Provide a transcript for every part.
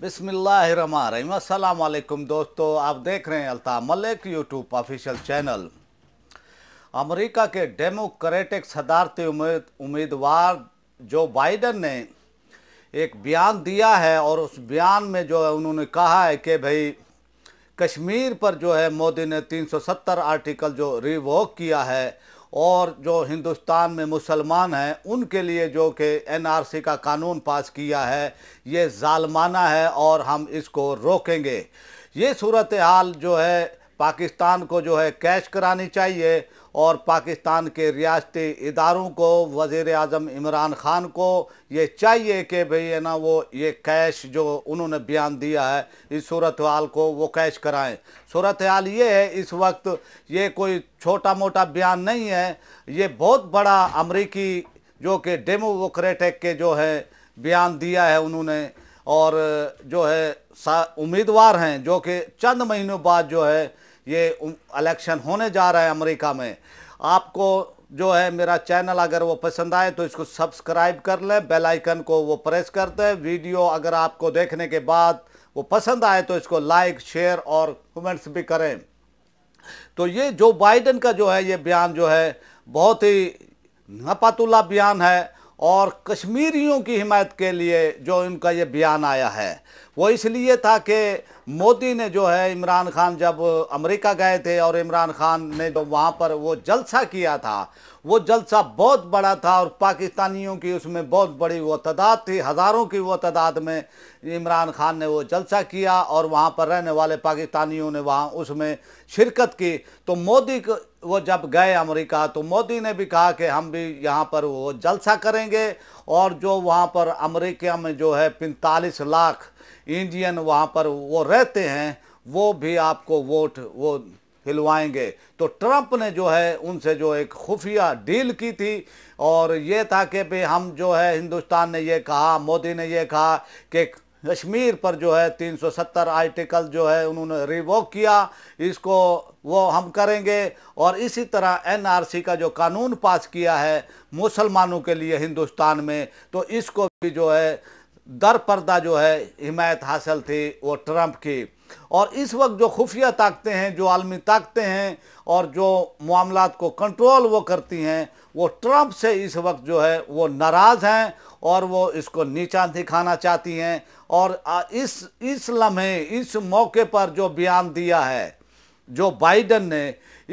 बिसमीम अल्लाम दोस्तों आप देख रहे हैं Alta Malik YouTube official channel America के डेमोक्रेटिक सदारती उम्मीद उम्मीदवार जो बाइडन ने एक बयान दिया है और उस बयान में जो है उन्होंने कहा है कि भाई कश्मीर पर जो है मोदी ने 370 आर्टिकल जो रिवोक किया है और जो हिंदुस्तान में मुसलमान हैं उनके लिए जो कि एनआरसी का कानून पास किया है ये ज़ालमाना है और हम इसको रोकेंगे ये सूरत हाल जो है पाकिस्तान को जो है कैश करानी चाहिए और पाकिस्तान के रियासती इदारों को वज़र अजम इमरान ख़ान को ये चाहिए कि भई है ना वो ये कैश जो उन्होंने बयान दिया है इस सूरत हाल को वो कैश कराएं सूरत हाल ये है इस वक्त ये कोई छोटा मोटा बयान नहीं है ये बहुत बड़ा अमरीकी जो कि डेमोक्रेटिक के जो है बयान दिया है उन्होंने और जो है उम्मीदवार हैं जो कि चंद महीनों बाद जो है ये इलेक्शन होने जा रहा है अमेरिका में आपको जो है मेरा चैनल अगर वो पसंद आए तो इसको सब्सक्राइब कर लें बेल आइकन को वो प्रेस कर दें वीडियो अगर आपको देखने के बाद वो पसंद आए तो इसको लाइक शेयर और कमेंट्स भी करें तो ये जो बाइडन का जो है ये बयान जो है बहुत ही नपातुल्ला बयान है और कश्मीरियों की हिमायत के लिए जो इनका ये बयान आया है वो इसलिए था कि मोदी ने जो है इमरान खान जब अमेरिका गए थे और इमरान खान ने जो वहाँ पर वो जलसा किया था वो जलसा बहुत बड़ा था और पाकिस्तानियों की उसमें बहुत बड़ी वो तादाद थी हज़ारों की वो तादाद में इमरान खान ने वो जलसा किया और वहाँ पर रहने वाले पाकिस्तानियों ने वहाँ उसमें शिरकत की तो मोदी वो जब गए अमेरिका तो मोदी ने भी कहा कि हम भी यहाँ पर वो जलसा करेंगे और जो वहाँ पर अमेरिका में जो है पैंतालीस लाख इंडियन वहाँ पर वो रहते हैं वो भी आपको वोट वो हिलवाएंगे तो ट्रंप ने जो है उनसे जो एक खुफिया डील की थी और ये था कि भी हम जो है हिंदुस्तान ने ये कहा मोदी ने ये कहा कि कश्मीर पर जो है 370 आर्टिकल जो है उन्होंने रिवोक किया इसको वो हम करेंगे और इसी तरह एनआरसी का जो कानून पास किया है मुसलमानों के लिए हिंदुस्तान में तो इसको भी जो है दर पर्दा जो है हिमायत हासिल थी वो ट्रंप की और इस वक्त जो खुफिया ताकतें हैं जो आलमी ताकतें हैं और जो मामला को कंट्रोल वो करती हैं वो ट्रंप से इस वक्त जो है वो नाराज़ हैं और वो इसको नीचा दिखाना चाहती हैं और इस इस लम्हे इस मौके पर जो बयान दिया है जो बाइडन ने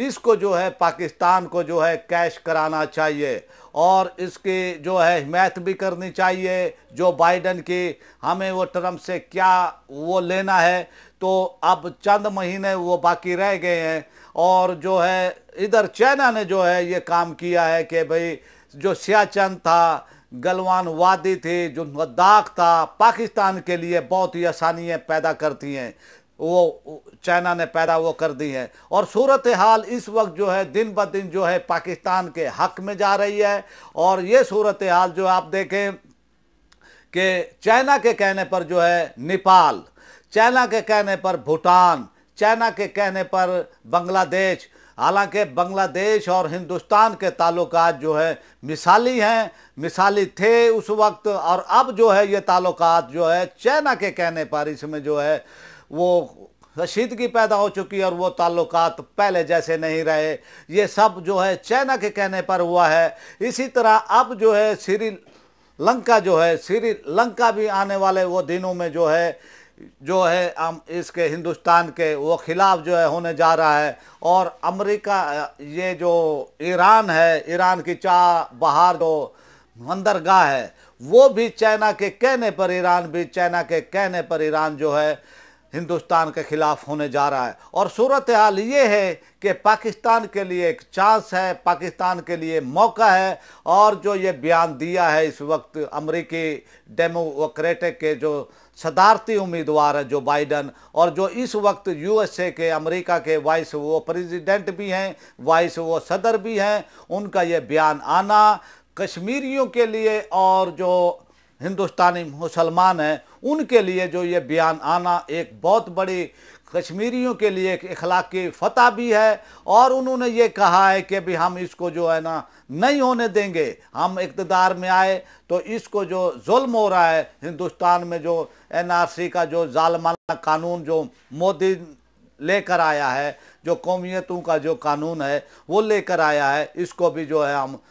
इसको जो है पाकिस्तान को जो है कैश कराना चाहिए और इसकी जो है हिमायत भी करनी चाहिए जो बाइडन की हमें वो ट्रंप से क्या वो लेना है तो अब चंद महीने वो बाकी रह गए हैं और जो है इधर चाइना ने जो है ये काम किया है कि भाई जो सियाचंद था गलवान वादी थी जो लद्दाख था पाकिस्तान के लिए बहुत ही आसानियाँ पैदा करती हैं वो चाइना ने पैदा वो कर दी है और सूरत हाल इस वक्त जो है दिन ब दिन जो है पाकिस्तान के हक में जा रही है और ये सूरत हाल जो आप देखें कि चाइना के कहने पर जो है नेपाल चाइना के कहने पर भूटान चाइना के कहने पर बांग्लादेश हालांकि बांग्लादेश और हिंदुस्तान के ताल्लुक जो है मिसाली हैं मिसाली थे उस वक्त और अब जो है ये ताल्लुक जो है चाइना के कहने पर इसमें जो है वो रशीदगी पैदा हो चुकी और वो ताल्लुकात पहले जैसे नहीं रहे ये सब जो है चाइना के कहने पर हुआ है इसी तरह अब जो है श्री लंका जो है श्री लंका भी आने वाले वो दिनों में जो है जो है हम इसके हिंदुस्तान के वो खिलाफ जो है होने जा रहा है और अमेरिका ये जो ईरान है ईरान की चाह बहार जो मंदरगाह है वो भी चाइना के कहने पर ईरान भी चाइना के कहने पर ईरान जो है हिंदुस्तान के खिलाफ होने जा रहा है और सूरत हाल ये है कि पाकिस्तान के लिए एक चांस है पाकिस्तान के लिए मौका है और जो ये बयान दिया है इस वक्त अमरीकी डेमोक्रेटिक के जो सदारती उम्मीदवार है जो बाइडन और जो इस वक्त यूएसए के अमेरिका के वाइस वो प्रेसिडेंट भी हैं वाइस वो सदर भी हैं उनका ये बयान आना कश्मीरियों के लिए और जो हिंदुस्तानी मुसलमान हैं उनके लिए जो ये बयान आना एक बहुत बड़ी कश्मीरियों के लिए एक इखलाक की फतह भी है और उन्होंने ये कहा है कि भी हम इसको जो है ना नहीं होने देंगे हम इकतदार में आए तो इसको जो जुल्म हो रहा है हिंदुस्तान में जो एनआरसी का जो जालमाना कानून जो मोदी लेकर आया है जो कौमियतों का जो कानून है वो लेकर आया है इसको भी जो है हम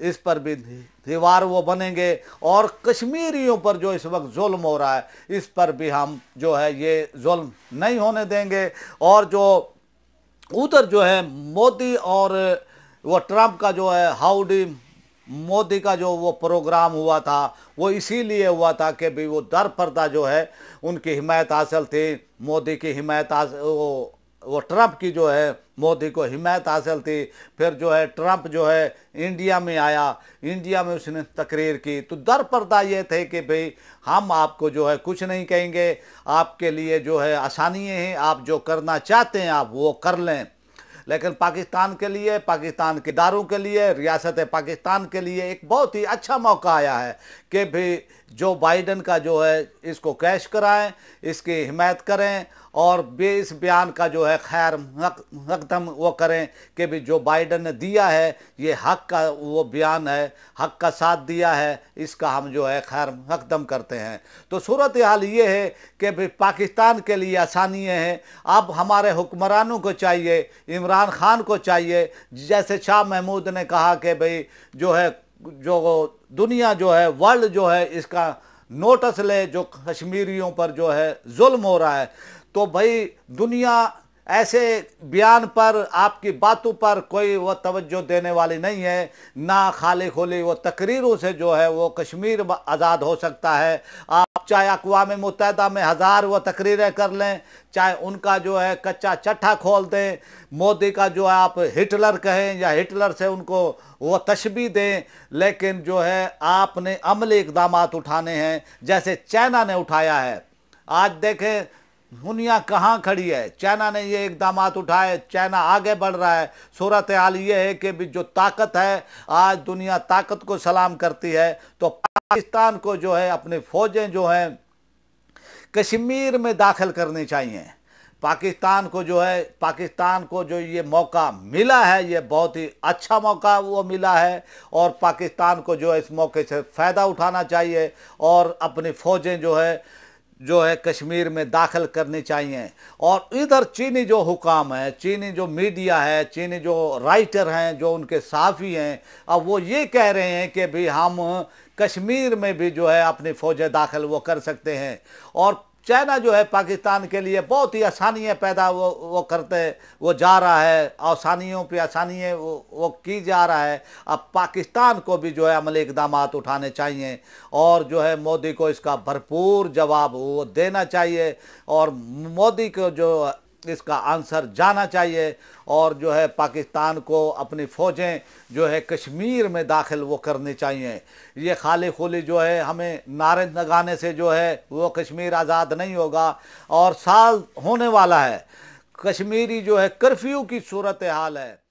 इस पर भी दीवार वो बनेंगे और कश्मीरियों पर जो इस वक्त जुल्म हो रहा है इस पर भी हम जो है ये जुल्म नहीं होने देंगे और जो उधर जो है मोदी और वो ट्रंप का जो है हाउडी मोदी का जो वो प्रोग्राम हुआ था वो इसीलिए हुआ था कि भी वो दर पर्दा जो है उनकी हिमायत हासिल थी मोदी की हिमायत वो वो ट्रंप की जो है मोदी को हिमायत हासिल थी फिर जो है ट्रंप जो है इंडिया में आया इंडिया में उसने तकरीर की तो दर पर्दा ये थे कि भाई हम आपको जो है कुछ नहीं कहेंगे आपके लिए जो है आसानियाँ हैं आप जो करना चाहते हैं आप वो कर लें लेकिन पाकिस्तान के लिए पाकिस्तान के दारों के लिए रियासत पाकिस्तान के लिए एक बहुत ही अच्छा मौका आया है कि भी जो बाइडन का जो है इसको कैश कराएं इसकी हिमायत करें और बे इस बयान का जो है खैर मक़दम वो करें कि भी जो बाइडन ने दिया है ये हक का वो बयान है हक का साथ दिया है इसका हम जो है खैर मक़दम करते हैं तो सूरत हाल ये है कि भाई पाकिस्तान के लिए आसानियाँ हैं अब हमारे हुक्मरानों को चाहिए इमरान खान को चाहिए जैसे शाह महमूद ने कहा कि भाई जो है जो दुनिया जो है वर्ल्ड जो है इसका नोटस ले जो कश्मीरियों पर जो है जुल्म हो रहा है तो भाई दुनिया ऐसे बयान पर आपकी बातों पर कोई वह तवज्जो देने वाली नहीं है ना खाली खोली वो तकरीरों से जो है वो कश्मीर आज़ाद हो सकता है आप चाहे अकवा मुतहदा में हज़ार वह तकरीरें कर लें चाहे उनका जो है कच्चा चट्ठा खोल दें मोदी का जो है आप हिटलर कहें या हिटलर से उनको वह तशबी दें लेकिन जो है आपने अमली इकदाम उठाने हैं जैसे चाइना ने उठाया है आज देखें दुनिया कहाँ खड़ी है चाइना ने ये इकदाम उठाए चाइना आगे बढ़ रहा है सूरत हाल ये है कि भी जो ताकत है आज दुनिया ताकत को सलाम करती है तो पाकिस्तान को जो है अपनी फ़ौजें जो हैं कश्मीर में दाखिल करनी चाहिए पाकिस्तान को जो है पाकिस्तान को जो ये मौका मिला है ये बहुत ही अच्छा मौका वो मिला है और पाकिस्तान को जो है इस मौके से फ़ायदा उठाना चाहिए और अपनी फ़ौजें जो है जो है कश्मीर में दाखिल करनी चाहिए और इधर चीनी जो हुकाम है चीनी जो मीडिया है चीनी जो राइटर हैं जो उनके साफ़ी हैं अब वो ये कह रहे हैं कि भी हम कश्मीर में भी जो है अपनी फ़ौजें दाखिल वो कर सकते हैं और चाइना जो है पाकिस्तान के लिए बहुत ही आसानियाँ पैदा वो वो करते वो जा रहा है आसानियों पे आसानियाँ वो वो की जा रहा है अब पाकिस्तान को भी जो है अमल इकदाम उठाने चाहिए और जो है मोदी को इसका भरपूर जवाब वो देना चाहिए और मोदी को जो इसका आंसर जाना चाहिए और जो है पाकिस्तान को अपनी फ़ौजें जो है कश्मीर में दाखिल वो करनी चाहिए ये खाली खुली जो है हमें नारे लगाने से जो है वो कश्मीर आज़ाद नहीं होगा और साल होने वाला है कश्मीरी जो है कर्फ्यू की सूरत हाल है